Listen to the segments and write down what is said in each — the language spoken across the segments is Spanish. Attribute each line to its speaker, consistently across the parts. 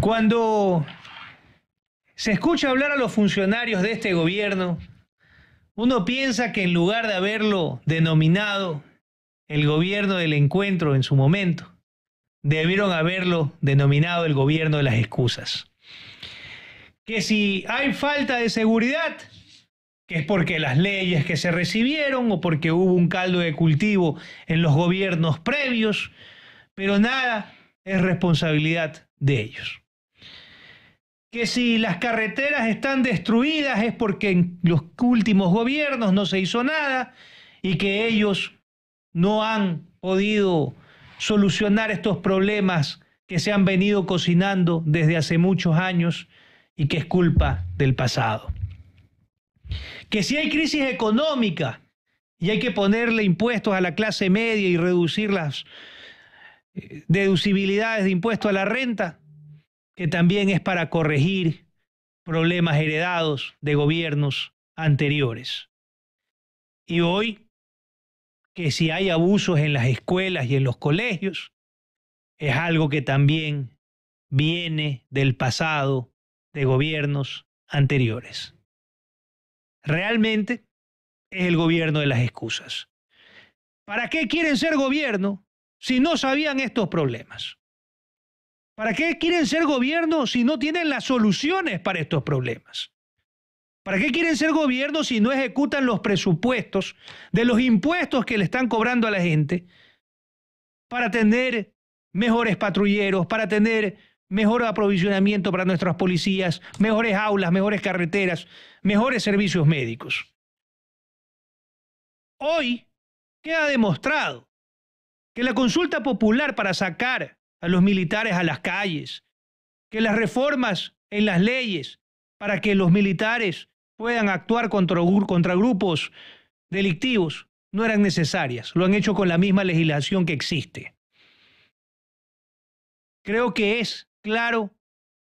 Speaker 1: Cuando se escucha hablar a los funcionarios de este gobierno, uno piensa que en lugar de haberlo denominado el gobierno del encuentro en su momento, debieron haberlo denominado el gobierno de las excusas. Que si hay falta de seguridad, que es porque las leyes que se recibieron o porque hubo un caldo de cultivo en los gobiernos previos, pero nada es responsabilidad de ellos que si las carreteras están destruidas es porque en los últimos gobiernos no se hizo nada y que ellos no han podido solucionar estos problemas que se han venido cocinando desde hace muchos años y que es culpa del pasado. Que si hay crisis económica y hay que ponerle impuestos a la clase media y reducir las eh, deducibilidades de impuestos a la renta, que también es para corregir problemas heredados de gobiernos anteriores. Y hoy, que si hay abusos en las escuelas y en los colegios, es algo que también viene del pasado de gobiernos anteriores. Realmente es el gobierno de las excusas. ¿Para qué quieren ser gobierno si no sabían estos problemas? ¿Para qué quieren ser gobierno si no tienen las soluciones para estos problemas? ¿Para qué quieren ser gobierno si no ejecutan los presupuestos de los impuestos que le están cobrando a la gente para tener mejores patrulleros, para tener mejor aprovisionamiento para nuestras policías, mejores aulas, mejores carreteras, mejores servicios médicos? Hoy queda demostrado que la consulta popular para sacar a los militares a las calles, que las reformas en las leyes para que los militares puedan actuar contra, contra grupos delictivos no eran necesarias, lo han hecho con la misma legislación que existe. Creo que es claro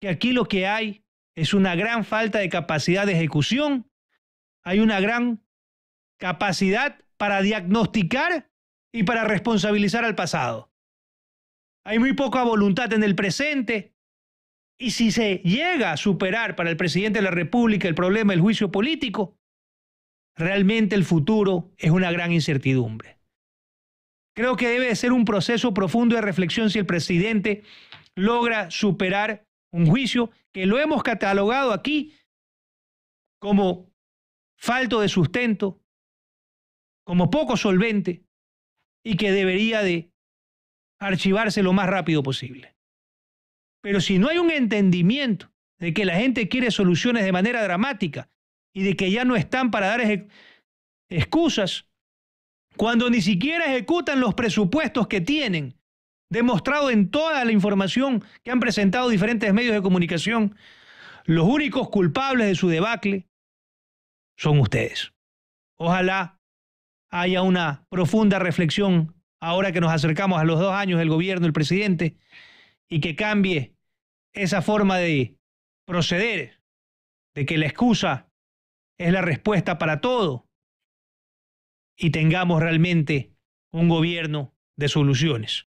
Speaker 1: que aquí lo que hay es una gran falta de capacidad de ejecución, hay una gran capacidad para diagnosticar y para responsabilizar al pasado hay muy poca voluntad en el presente. Y si se llega a superar para el presidente de la República el problema del juicio político, realmente el futuro es una gran incertidumbre. Creo que debe ser un proceso profundo de reflexión si el presidente logra superar un juicio que lo hemos catalogado aquí como falto de sustento, como poco solvente y que debería de archivarse lo más rápido posible. Pero si no hay un entendimiento de que la gente quiere soluciones de manera dramática y de que ya no están para dar excusas, cuando ni siquiera ejecutan los presupuestos que tienen, demostrado en toda la información que han presentado diferentes medios de comunicación, los únicos culpables de su debacle son ustedes. Ojalá haya una profunda reflexión ahora que nos acercamos a los dos años del gobierno, del presidente, y que cambie esa forma de proceder, de que la excusa es la respuesta para todo, y tengamos realmente un gobierno de soluciones.